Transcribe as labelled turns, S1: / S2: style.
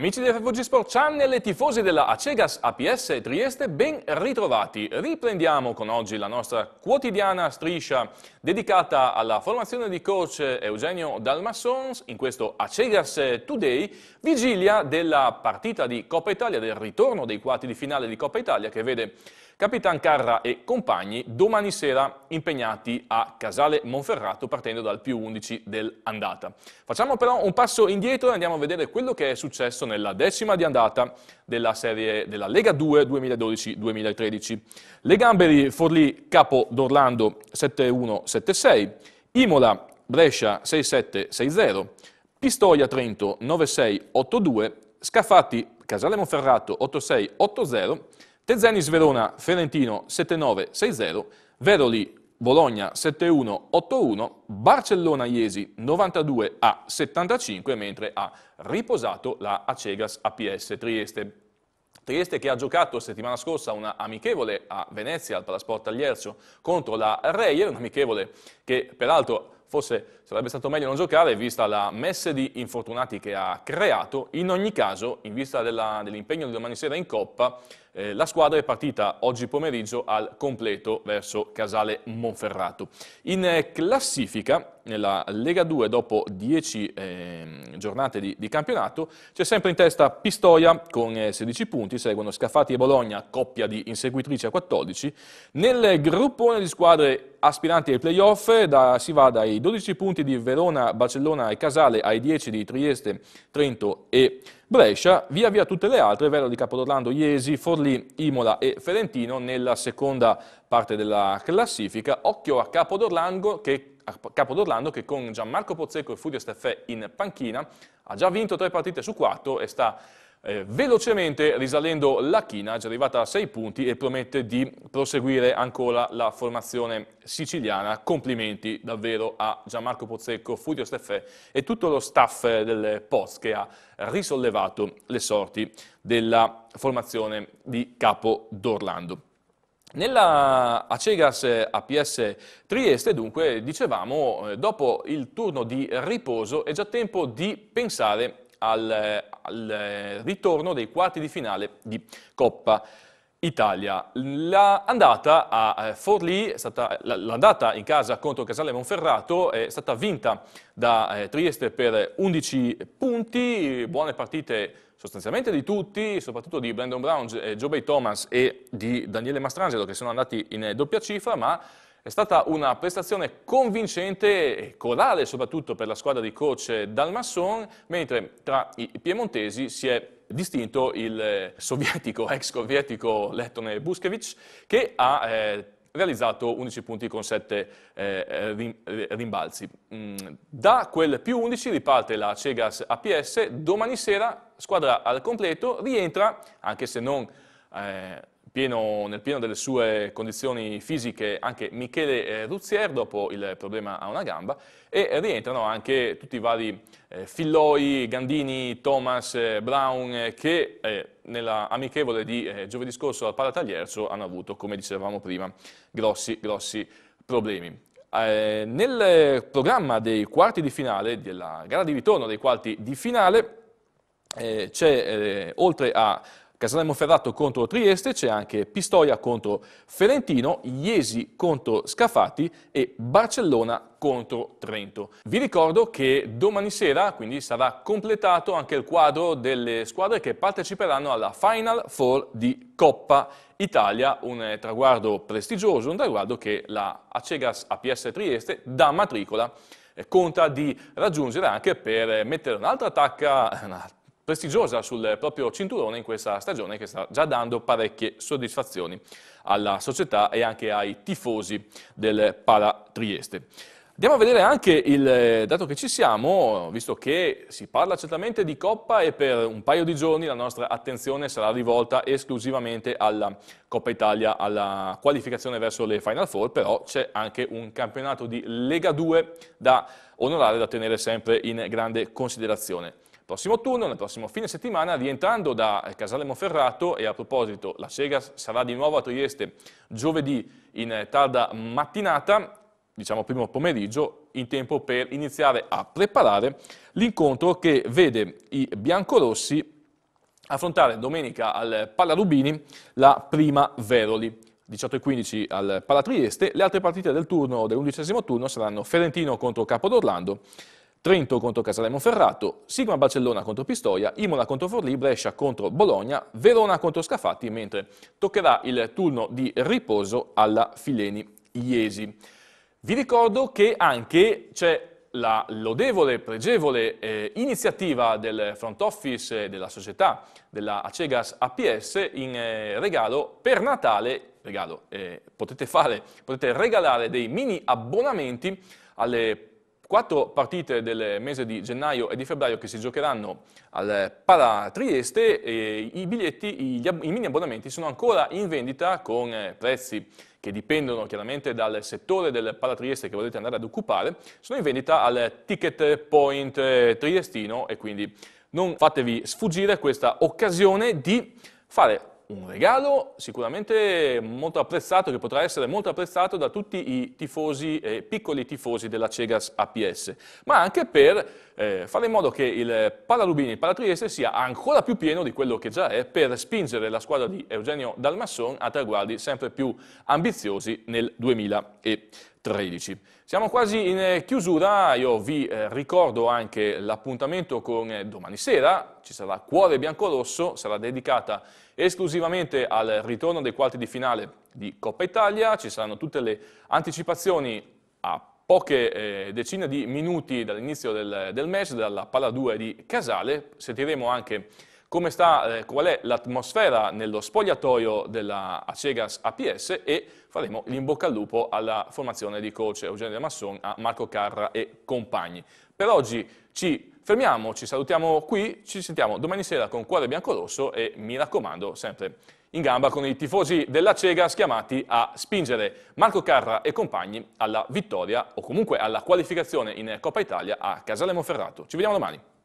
S1: Amici di FVG Sport Channel e tifosi della Acegas APS Trieste, ben ritrovati. Riprendiamo con oggi la nostra quotidiana striscia dedicata alla formazione di coach Eugenio Dalmassons in questo Acegas Today, vigilia della partita di Coppa Italia, del ritorno dei quarti di finale di Coppa Italia che vede Capitan Carra e compagni domani sera impegnati a Casale Monferrato partendo dal più 11 dell'andata. Facciamo però un passo indietro e andiamo a vedere quello che è successo nella decima di andata della serie della Lega 2 2012-2013. Le Gamberi Forlì Capo d'Orlando 7-1-7-6, Imola Brescia 6-7-6-0, Pistoia Trento 9-6-8-2, Scaffatti Casale Monferrato 8-6-8-0, Tezenis Verona, Ferentino 7 9 Veroli Bologna 7 1 Barcellona Iesi 92 a 75, mentre ha riposato la Acegas APS Trieste. Trieste che ha giocato settimana scorsa una amichevole a Venezia al Palasport Agliercio contro la Reyer, un'amichevole che peraltro forse sarebbe stato meglio non giocare vista la messe di infortunati che ha creato, in ogni caso in vista dell'impegno di domani sera in Coppa eh, la squadra è partita oggi pomeriggio al completo verso Casale Monferrato. In eh, classifica, nella Lega 2, dopo 10 eh, giornate di, di campionato, c'è sempre in testa Pistoia con 16 eh, punti, seguono Scaffati e Bologna, coppia di inseguitrici a 14. Nel gruppone di squadre aspiranti ai playoff da, si va dai 12 punti di Verona, Barcellona e Casale ai 10 di Trieste, Trento e Bologna Brescia, via via tutte le altre, Velo di Capodorlando, Iesi, Forlì, Imola e Ferentino nella seconda parte della classifica. Occhio a Capodorlando che, a Capodorlando che con Gianmarco Pozzecco e Furio Steffè in panchina ha già vinto tre partite su quattro e sta eh, velocemente risalendo la china, è già arrivata a 6 punti e promette di proseguire ancora la formazione siciliana. Complimenti davvero a Gianmarco Pozzecco, Furio Steffè e tutto lo staff del POS che ha risollevato le sorti della formazione di Capo d'Orlando. Nella Acegas APS Trieste, dunque, dicevamo, eh, dopo il turno di riposo è già tempo di pensare al, al ritorno dei quarti di finale di Coppa Italia. L'andata a eh, Forlì, è stata, l'andata in casa contro Casale Monferrato è stata vinta da eh, Trieste per 11 punti, buone partite sostanzialmente di tutti, soprattutto di Brandon Brown, eh, Joe Bay Thomas e di Daniele Mastrangelo che sono andati in eh, doppia cifra, ma è stata una prestazione convincente e corale soprattutto per la squadra di coach Dalmasson, mentre tra i piemontesi si è distinto il eh, sovietico, ex sovietico Lettone Buskevich, che ha eh, realizzato 11 punti con 7 eh, eh, rimbalzi. Mm, da quel più 11 riparte la Cegas APS, domani sera squadra al completo, rientra, anche se non eh, pieno, nel pieno delle sue condizioni fisiche anche Michele eh, Ruzzier dopo il problema a una gamba e rientrano anche tutti i vari eh, Filloi, Gandini, Thomas, eh, Brown eh, che eh, nella amichevole di giovedì scorso al Palataglierzo hanno avuto, come dicevamo prima, grossi, grossi problemi. nel programma dei quarti di finale, della gara di ritorno dei quarti di finale, c'è oltre a Casalemo Ferrato contro Trieste, c'è anche Pistoia contro Ferentino, Iesi contro Scafati e Barcellona contro Trento. Vi ricordo che domani sera quindi sarà completato anche il quadro delle squadre che parteciperanno alla Final Four di Coppa Italia, un eh, traguardo prestigioso, un traguardo che la Acegas APS Trieste da matricola eh, conta di raggiungere anche per eh, mettere un'altra tacca, prestigiosa sul proprio cinturone in questa stagione che sta già dando parecchie soddisfazioni alla società e anche ai tifosi del Para Trieste. Andiamo a vedere anche il eh, dato che ci siamo, visto che si parla certamente di Coppa e per un paio di giorni la nostra attenzione sarà rivolta esclusivamente alla Coppa Italia, alla qualificazione verso le Final Four, però c'è anche un campionato di Lega 2 da onorare, da tenere sempre in grande considerazione prossimo turno, nel prossimo fine settimana, rientrando da eh, Casale Monferrato, e a proposito la Sega sarà di nuovo a Trieste giovedì in eh, tarda mattinata, diciamo primo pomeriggio, in tempo per iniziare a preparare l'incontro che vede i biancorossi affrontare domenica al Pallarubini la prima Veroli. 18.15 al Palatrieste, le altre partite del turno dell'undicesimo turno saranno Ferentino contro Capodorlando, Trento contro Casalemo Ferrato, Sigma Barcellona contro Pistoia, Imola contro Forlì, Brescia contro Bologna, Verona contro Scafatti, mentre toccherà il turno di riposo alla Fileni Iesi. Vi ricordo che anche c'è la lodevole, pregevole eh, iniziativa del front office eh, della società della Acegas APS in eh, regalo per Natale, regalo, eh, potete, fare, potete regalare dei mini abbonamenti alle Quattro partite del mese di gennaio e di febbraio che si giocheranno al Pala Trieste e i biglietti, i, i mini abbonamenti sono ancora in vendita con eh, prezzi che dipendono chiaramente dal settore del Trieste che volete andare ad occupare, sono in vendita al ticket point eh, triestino e quindi non fatevi sfuggire questa occasione di fare un regalo sicuramente molto apprezzato, che potrà essere molto apprezzato da tutti i tifosi, eh, piccoli tifosi della Cegas APS, ma anche per eh, fare in modo che il Paralubini, il Paratrieste sia ancora più pieno di quello che già è per spingere la squadra di Eugenio Dalmasson a traguardi sempre più ambiziosi nel 2020. 13. Siamo quasi in eh, chiusura, io vi eh, ricordo anche l'appuntamento con eh, domani sera, ci sarà Cuore Biancorosso, sarà dedicata esclusivamente al ritorno dei quarti di finale di Coppa Italia, ci saranno tutte le anticipazioni a poche decine di minuti dall'inizio del, del match, dalla palla 2 di Casale, sentiremo anche come sta, eh, qual è l'atmosfera nello spogliatoio della Acegas APS e faremo l'imbocca al lupo alla formazione di coach Eugenio De Masson a Marco Carra e compagni. Per oggi ci fermiamo, ci salutiamo qui, ci sentiamo domani sera con Cuore Biancorosso e mi raccomando sempre in gamba con i tifosi della Cegas chiamati a spingere Marco Carra e compagni alla vittoria o comunque alla qualificazione in Coppa Italia a Casale Monferrato. Ci vediamo domani.